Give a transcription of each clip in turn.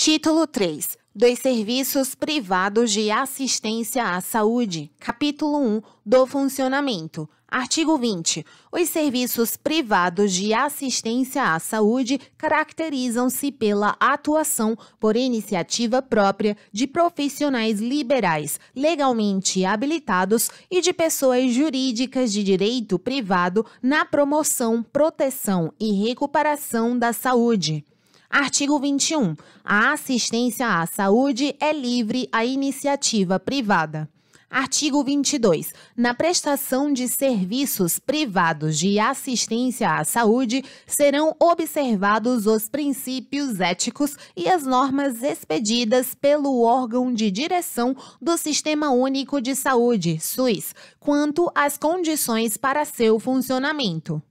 Título 3 dos Serviços Privados de Assistência à Saúde, capítulo 1 do funcionamento. Artigo 20. Os serviços privados de assistência à saúde caracterizam-se pela atuação por iniciativa própria de profissionais liberais, legalmente habilitados e de pessoas jurídicas de direito privado na promoção, proteção e recuperação da saúde. Artigo 21. A assistência à saúde é livre à iniciativa privada. Artigo 22. Na prestação de serviços privados de assistência à saúde, serão observados os princípios éticos e as normas expedidas pelo órgão de direção do Sistema Único de Saúde, SUS, quanto às condições para seu funcionamento.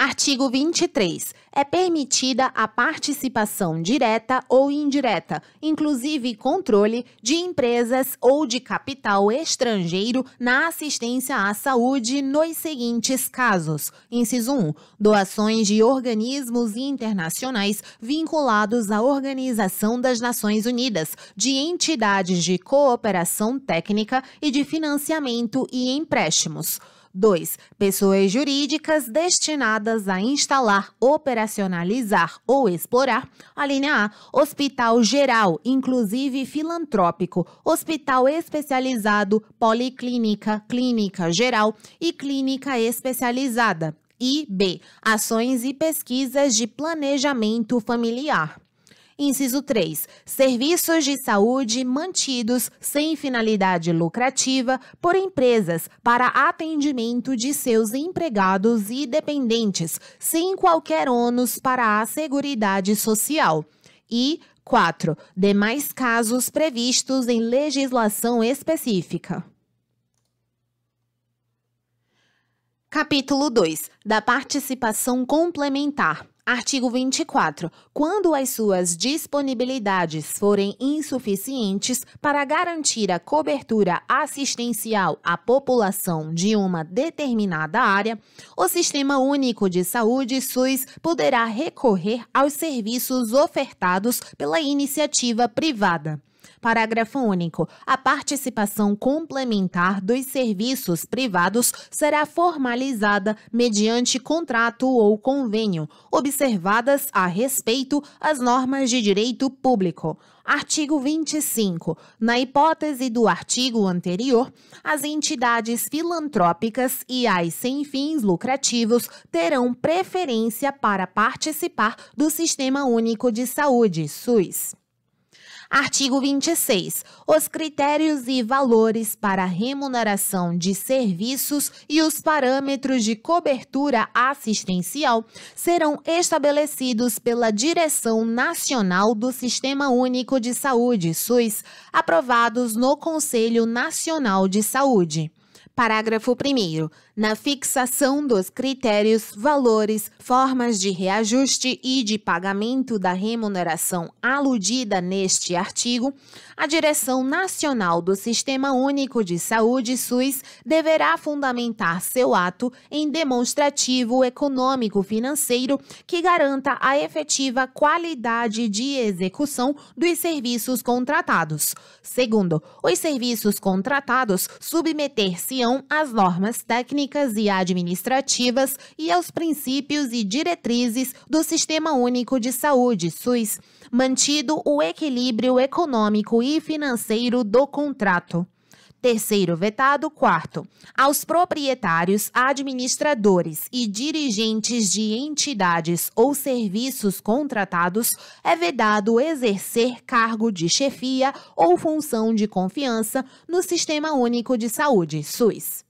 Artigo 23. É permitida a participação direta ou indireta, inclusive controle, de empresas ou de capital estrangeiro na assistência à saúde nos seguintes casos: inciso 1. Doações de organismos internacionais vinculados à Organização das Nações Unidas, de entidades de cooperação técnica e de financiamento e empréstimos. 2. Pessoas jurídicas destinadas a instalar, operacionalizar ou explorar. A linha A. Hospital geral, inclusive filantrópico, hospital especializado, policlínica, clínica geral e clínica especializada. E B. Ações e pesquisas de planejamento familiar. Inciso 3. Serviços de saúde mantidos sem finalidade lucrativa por empresas para atendimento de seus empregados e dependentes, sem qualquer ônus para a Seguridade Social. E 4. Demais casos previstos em legislação específica. Capítulo 2 da Participação Complementar. Artigo 24. Quando as suas disponibilidades forem insuficientes para garantir a cobertura assistencial à população de uma determinada área, o Sistema Único de Saúde SUS poderá recorrer aos serviços ofertados pela iniciativa privada. Parágrafo único. A participação complementar dos serviços privados será formalizada mediante contrato ou convênio, observadas a respeito as normas de direito público. Artigo 25. Na hipótese do artigo anterior, as entidades filantrópicas e as sem fins lucrativos terão preferência para participar do Sistema Único de Saúde, SUS. Artigo 26. Os critérios e valores para remuneração de serviços e os parâmetros de cobertura assistencial serão estabelecidos pela Direção Nacional do Sistema Único de Saúde, SUS, aprovados no Conselho Nacional de Saúde. Parágrafo 1. Na fixação dos critérios, valores, formas de reajuste e de pagamento da remuneração aludida neste artigo, a Direção Nacional do Sistema Único de Saúde, SUS, deverá fundamentar seu ato em demonstrativo econômico financeiro que garanta a efetiva qualidade de execução dos serviços contratados. Segundo, os serviços contratados submeter-se às normas técnicas e administrativas e aos princípios e diretrizes do Sistema Único de Saúde, SUS, mantido o equilíbrio econômico e financeiro do contrato. Terceiro, vetado. Quarto, aos proprietários, administradores e dirigentes de entidades ou serviços contratados é vedado exercer cargo de chefia ou função de confiança no Sistema Único de Saúde, SUS.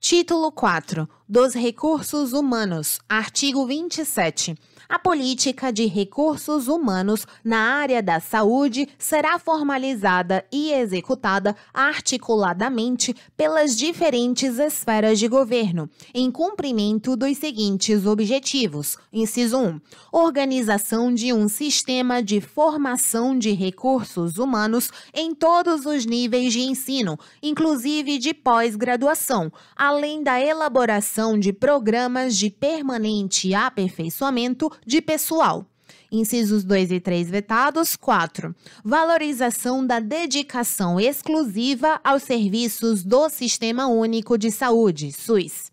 Título 4 dos Recursos Humanos, artigo 27. A política de recursos humanos na área da saúde será formalizada e executada articuladamente pelas diferentes esferas de governo, em cumprimento dos seguintes objetivos: inciso 1, organização de um sistema de formação de recursos humanos em todos os níveis de ensino, inclusive de pós-graduação, além da elaboração de programas de permanente aperfeiçoamento de pessoal. Incisos 2 e 3 vetados. 4. Valorização da dedicação exclusiva aos serviços do Sistema Único de Saúde, SUS.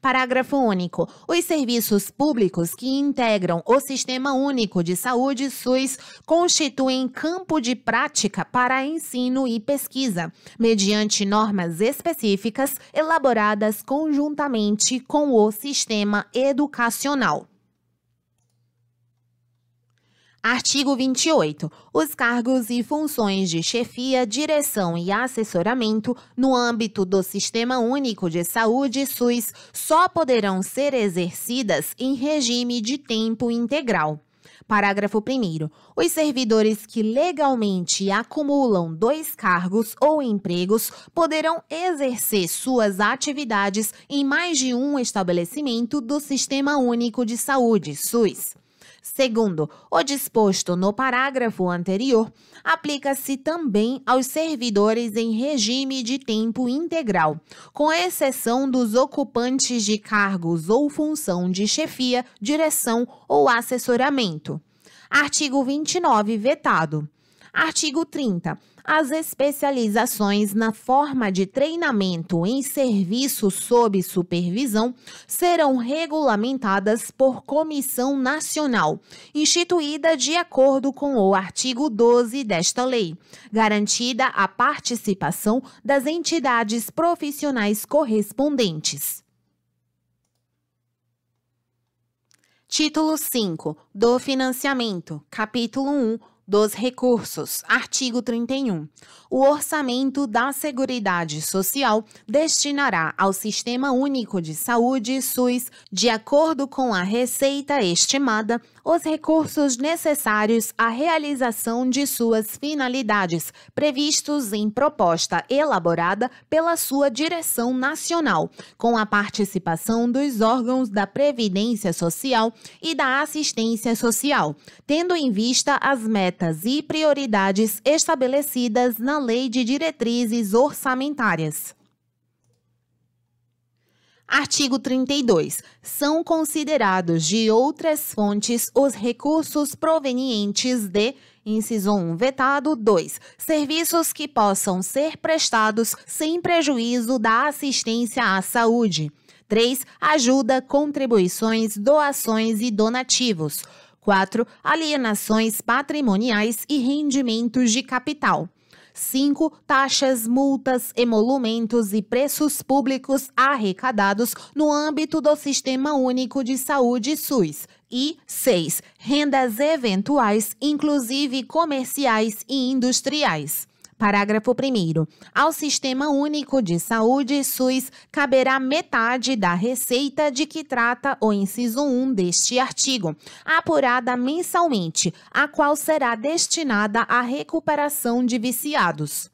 Parágrafo único. Os serviços públicos que integram o Sistema Único de Saúde, SUS, constituem campo de prática para ensino e pesquisa, mediante normas específicas elaboradas conjuntamente com o sistema educacional. Artigo 28. Os cargos e funções de chefia, direção e assessoramento no âmbito do Sistema Único de Saúde SUS só poderão ser exercidas em regime de tempo integral. Parágrafo 1. Os servidores que legalmente acumulam dois cargos ou empregos poderão exercer suas atividades em mais de um estabelecimento do Sistema Único de Saúde, SUS. Segundo, o disposto no parágrafo anterior aplica-se também aos servidores em regime de tempo integral, com exceção dos ocupantes de cargos ou função de chefia, direção ou assessoramento. Artigo 29, vetado. Artigo 30. As especializações na forma de treinamento em serviço sob supervisão serão regulamentadas por comissão nacional, instituída de acordo com o artigo 12 desta lei, garantida a participação das entidades profissionais correspondentes. Título 5 do Financiamento, capítulo 1 dos recursos. Artigo 31. O orçamento da Seguridade Social destinará ao Sistema Único de Saúde, SUS, de acordo com a receita estimada os recursos necessários à realização de suas finalidades, previstos em proposta elaborada pela sua direção nacional, com a participação dos órgãos da Previdência Social e da Assistência Social, tendo em vista as metas e prioridades estabelecidas na Lei de Diretrizes Orçamentárias. Artigo 32. São considerados de outras fontes os recursos provenientes de Inciso 1, vetado. 2. Serviços que possam ser prestados sem prejuízo da assistência à saúde. 3. Ajuda, contribuições, doações e donativos. 4. Alienações patrimoniais e rendimentos de capital. 5. Taxas, multas, emolumentos e preços públicos arrecadados no âmbito do Sistema Único de Saúde SUS. E 6. Rendas eventuais, inclusive comerciais e industriais. Parágrafo 1. Ao Sistema Único de Saúde, SUS, caberá metade da receita de que trata o inciso 1 deste artigo, apurada mensalmente, a qual será destinada à recuperação de viciados.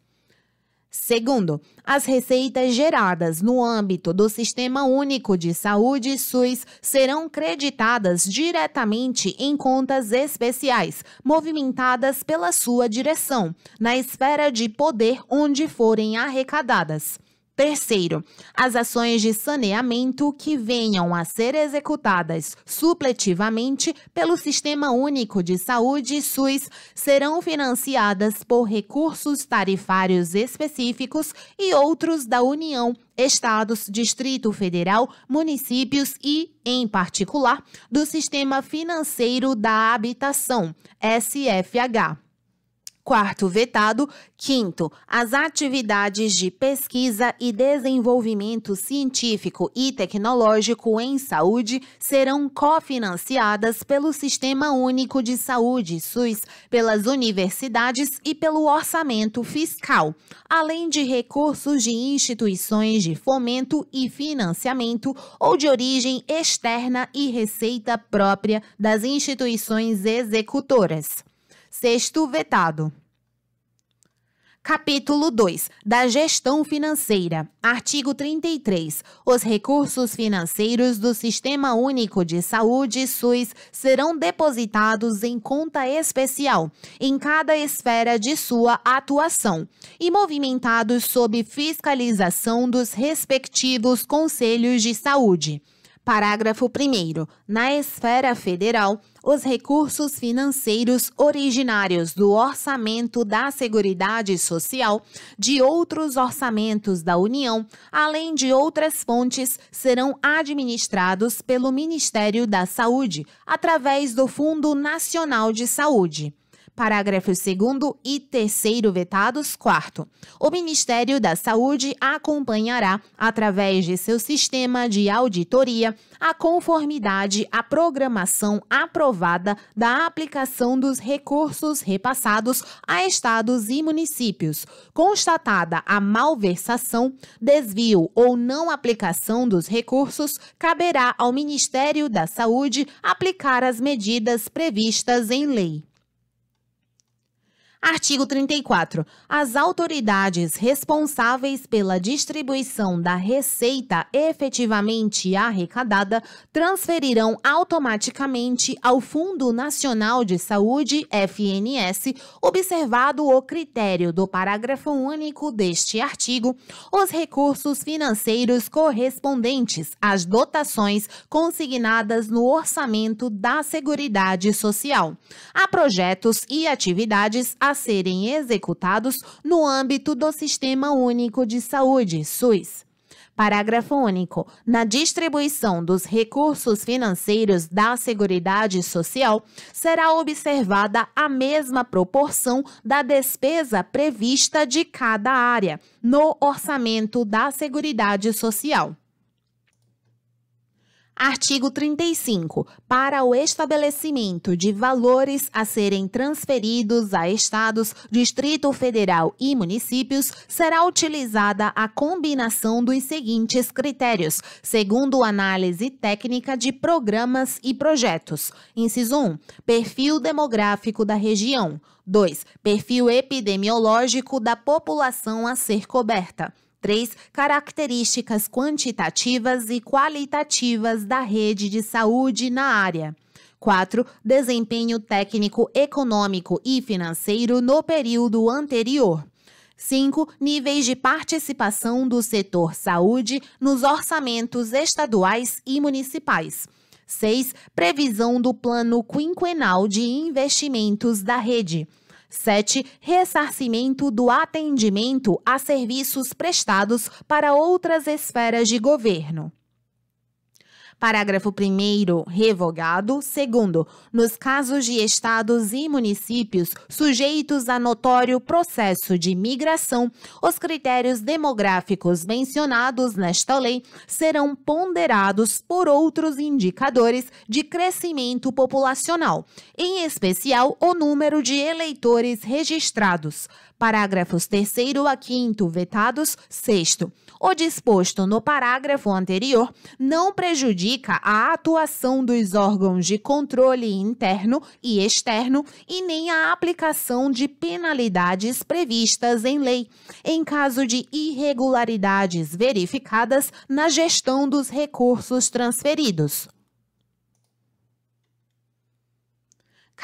Segundo, as receitas geradas no âmbito do Sistema Único de Saúde SUS serão creditadas diretamente em contas especiais, movimentadas pela sua direção, na esfera de poder onde forem arrecadadas. Terceiro, as ações de saneamento que venham a ser executadas supletivamente pelo Sistema Único de Saúde SUS serão financiadas por recursos tarifários específicos e outros da União, estados, Distrito Federal, municípios e, em particular, do Sistema Financeiro da Habitação, SFH. Quarto, vetado. Quinto, as atividades de pesquisa e desenvolvimento científico e tecnológico em saúde serão cofinanciadas pelo Sistema Único de Saúde, SUS, pelas universidades e pelo orçamento fiscal, além de recursos de instituições de fomento e financiamento ou de origem externa e receita própria das instituições executoras. Sexto vetado. Capítulo 2 da Gestão Financeira. Artigo 33. Os recursos financeiros do Sistema Único de Saúde SUS serão depositados em conta especial em cada esfera de sua atuação e movimentados sob fiscalização dos respectivos conselhos de saúde. Parágrafo 1. Na esfera federal, os recursos financeiros originários do orçamento da Seguridade Social, de outros orçamentos da União, além de outras fontes, serão administrados pelo Ministério da Saúde, através do Fundo Nacional de Saúde. Parágrafos 2 e 3 vetados. Quarto, o Ministério da Saúde acompanhará, através de seu sistema de auditoria, a conformidade à programação aprovada da aplicação dos recursos repassados a estados e municípios. Constatada a malversação, desvio ou não aplicação dos recursos, caberá ao Ministério da Saúde aplicar as medidas previstas em lei. Artigo 34. As autoridades responsáveis pela distribuição da receita efetivamente arrecadada transferirão automaticamente ao Fundo Nacional de Saúde, FNS, observado o critério do parágrafo único deste artigo, os recursos financeiros correspondentes às dotações consignadas no orçamento da Seguridade Social, a projetos e atividades a serem executados no âmbito do Sistema Único de Saúde, SUS. Parágrafo único. Na distribuição dos recursos financeiros da Seguridade Social, será observada a mesma proporção da despesa prevista de cada área no orçamento da Seguridade Social. Artigo 35. Para o estabelecimento de valores a serem transferidos a estados, Distrito Federal e municípios, será utilizada a combinação dos seguintes critérios, segundo análise técnica de programas e projetos: inciso 1, perfil demográfico da região, 2, perfil epidemiológico da população a ser coberta três características quantitativas e qualitativas da rede de saúde na área. 4. Desempenho técnico, econômico e financeiro no período anterior. 5. Níveis de participação do setor saúde nos orçamentos estaduais e municipais. 6. Previsão do plano quinquenal de investimentos da rede. 7. Ressarcimento do atendimento a serviços prestados para outras esferas de governo. Parágrafo 1 revogado. Segundo, nos casos de estados e municípios sujeitos a notório processo de migração, os critérios demográficos mencionados nesta lei serão ponderados por outros indicadores de crescimento populacional, em especial o número de eleitores registrados. Parágrafos 3 a 5 vetados. 6. O disposto no parágrafo anterior não prejudica a atuação dos órgãos de controle interno e externo e nem a aplicação de penalidades previstas em lei, em caso de irregularidades verificadas na gestão dos recursos transferidos.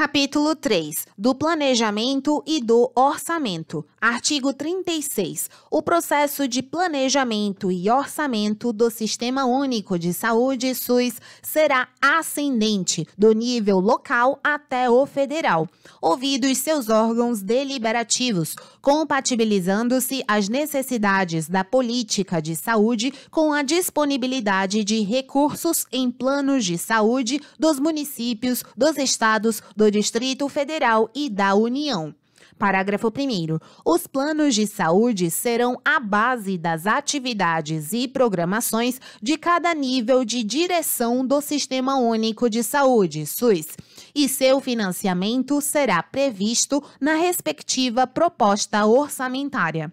Capítulo 3 do Planejamento e do Orçamento. Artigo 36. O processo de planejamento e orçamento do Sistema Único de Saúde SUS será ascendente, do nível local até o federal, ouvidos seus órgãos deliberativos, compatibilizando-se as necessidades da política de saúde com a disponibilidade de recursos em planos de saúde dos municípios, dos estados, do Distrito Federal e da União. Parágrafo 1. Os planos de saúde serão a base das atividades e programações de cada nível de direção do Sistema Único de Saúde, SUS, e seu financiamento será previsto na respectiva proposta orçamentária.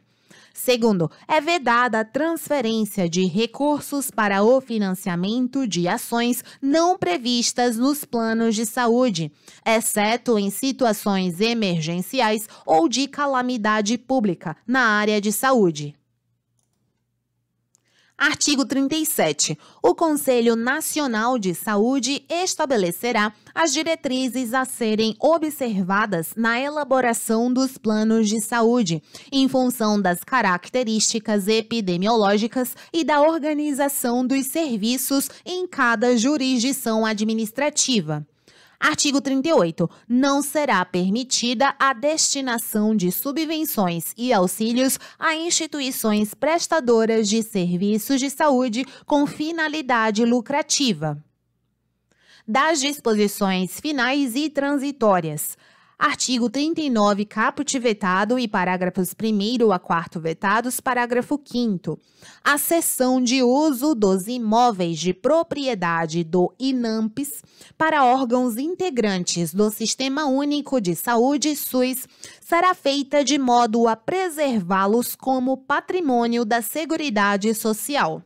Segundo, é vedada a transferência de recursos para o financiamento de ações não previstas nos planos de saúde, exceto em situações emergenciais ou de calamidade pública na área de saúde. Artigo 37. O Conselho Nacional de Saúde estabelecerá as diretrizes a serem observadas na elaboração dos planos de saúde, em função das características epidemiológicas e da organização dos serviços em cada jurisdição administrativa. Artigo 38. Não será permitida a destinação de subvenções e auxílios a instituições prestadoras de serviços de saúde com finalidade lucrativa. Das disposições finais e transitórias. Artigo 39, caput vetado e parágrafos 1 a 4 vetados, parágrafo 5 A cessão de uso dos imóveis de propriedade do INAMPS para órgãos integrantes do Sistema Único de Saúde SUS será feita de modo a preservá-los como patrimônio da Seguridade Social.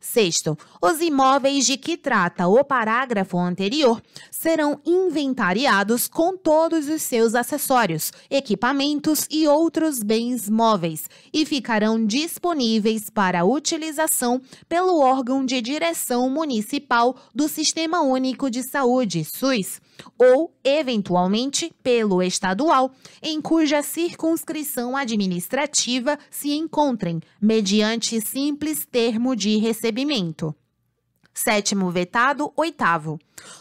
Sexto, os imóveis de que trata o parágrafo anterior serão inventariados com todos os seus acessórios, equipamentos e outros bens móveis e ficarão disponíveis para utilização pelo órgão de direção municipal do Sistema Único de Saúde, SUS ou, eventualmente, pelo estadual, em cuja circunscrição administrativa se encontrem, mediante simples termo de recebimento. Sétimo vetado, oitavo.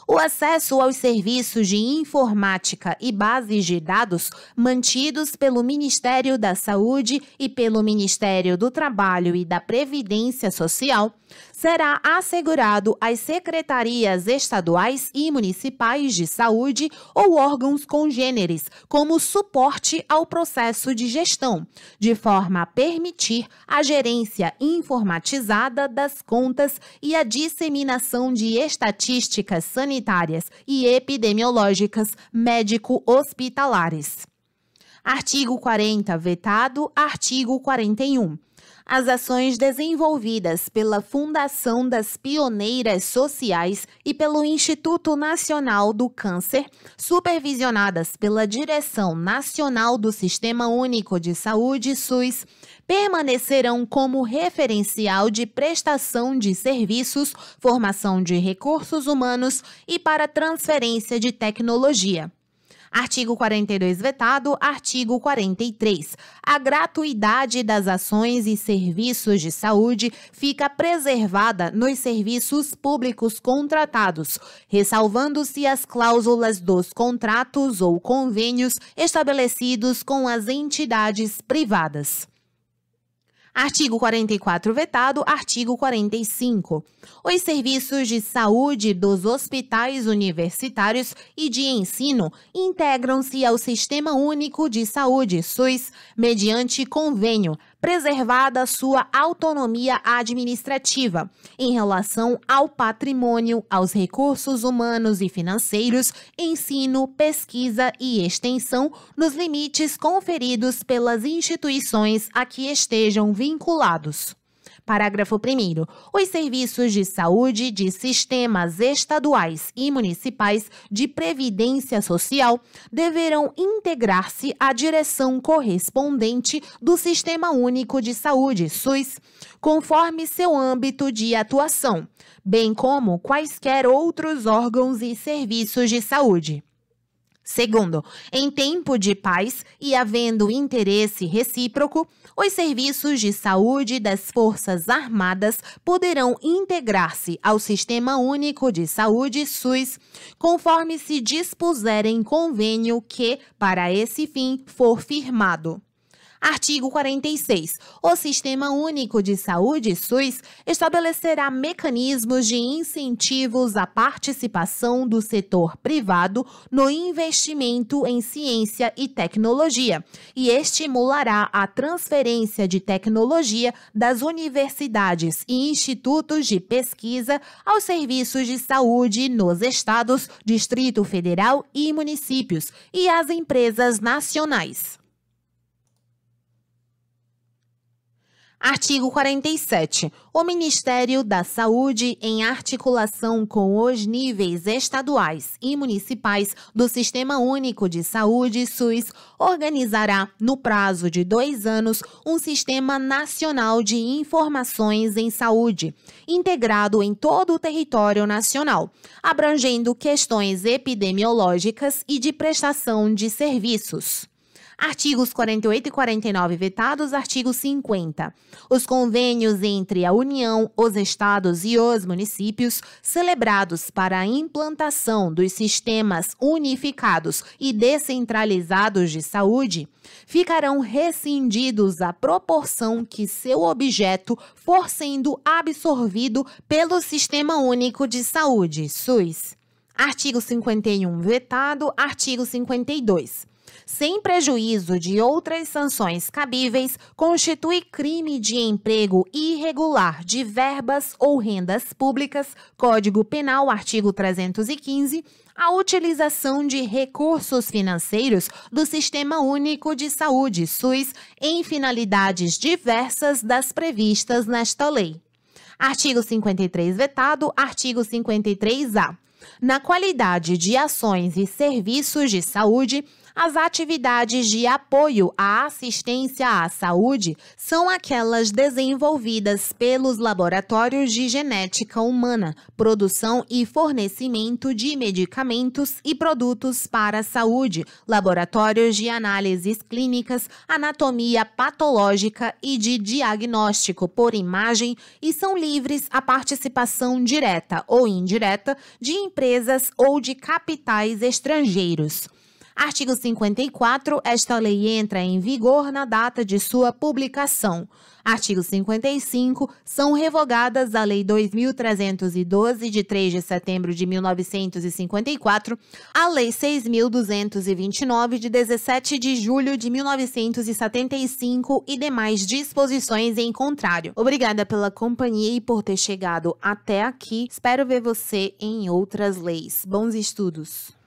O acesso aos serviços de informática e bases de dados mantidos pelo Ministério da Saúde e pelo Ministério do Trabalho e da Previdência Social será assegurado às secretarias estaduais e municipais de saúde ou órgãos congêneres, como suporte ao processo de gestão, de forma a permitir a gerência informatizada das contas e a disseminação de estatísticas sanitárias e epidemiológicas médico-hospitalares. Artigo 40, vetado. Artigo 41 as ações desenvolvidas pela Fundação das Pioneiras Sociais e pelo Instituto Nacional do Câncer, supervisionadas pela Direção Nacional do Sistema Único de Saúde, SUS, permanecerão como referencial de prestação de serviços, formação de recursos humanos e para transferência de tecnologia. Artigo 42 vetado. Artigo 43. A gratuidade das ações e serviços de saúde fica preservada nos serviços públicos contratados, ressalvando-se as cláusulas dos contratos ou convênios estabelecidos com as entidades privadas. Artigo 44 vetado. Artigo 45. Os serviços de saúde dos hospitais universitários e de ensino integram-se ao Sistema Único de Saúde, SUS, mediante convênio preservada a sua autonomia administrativa em relação ao patrimônio, aos recursos humanos e financeiros, ensino, pesquisa e extensão nos limites conferidos pelas instituições a que estejam vinculados. Parágrafo 1. Os serviços de saúde de sistemas estaduais e municipais de previdência social deverão integrar-se à direção correspondente do Sistema Único de Saúde, SUS, conforme seu âmbito de atuação, bem como quaisquer outros órgãos e serviços de saúde. Segundo, em tempo de paz e havendo interesse recíproco, os serviços de saúde das Forças Armadas poderão integrar-se ao Sistema Único de Saúde SUS, conforme se dispuser em convênio que, para esse fim, for firmado. Artigo 46. O Sistema Único de Saúde, SUS, estabelecerá mecanismos de incentivos à participação do setor privado no investimento em ciência e tecnologia e estimulará a transferência de tecnologia das universidades e institutos de pesquisa aos serviços de saúde nos estados, Distrito Federal e municípios e às empresas nacionais. Artigo 47. O Ministério da Saúde, em articulação com os níveis estaduais e municipais do Sistema Único de Saúde, SUS, organizará, no prazo de dois anos, um Sistema Nacional de Informações em Saúde, integrado em todo o território nacional, abrangendo questões epidemiológicas e de prestação de serviços. Artigos 48 e 49 vetados, artigo 50. Os convênios entre a União, os estados e os municípios celebrados para a implantação dos sistemas unificados e descentralizados de saúde ficarão rescindidos à proporção que seu objeto for sendo absorvido pelo Sistema Único de Saúde, SUS. Artigo 51 vetado, artigo 52 sem prejuízo de outras sanções cabíveis, constitui crime de emprego irregular de verbas ou rendas públicas, Código Penal, artigo 315 a utilização de recursos financeiros do Sistema Único de Saúde, SUS, em finalidades diversas das previstas nesta lei. Artigo 53 vetado, artigo 53-A. Na qualidade de ações e serviços de saúde, as atividades de apoio à assistência à saúde são aquelas desenvolvidas pelos laboratórios de genética humana, produção e fornecimento de medicamentos e produtos para a saúde, laboratórios de análises clínicas, anatomia patológica e de diagnóstico por imagem e são livres à participação direta ou indireta de empresas ou de capitais estrangeiros. Artigo 54. Esta lei entra em vigor na data de sua publicação. Artigo 55. São revogadas a Lei 2312 de 3 de setembro de 1954, a Lei 6229 de 17 de julho de 1975 e demais disposições em contrário. Obrigada pela companhia e por ter chegado até aqui. Espero ver você em outras leis. Bons estudos.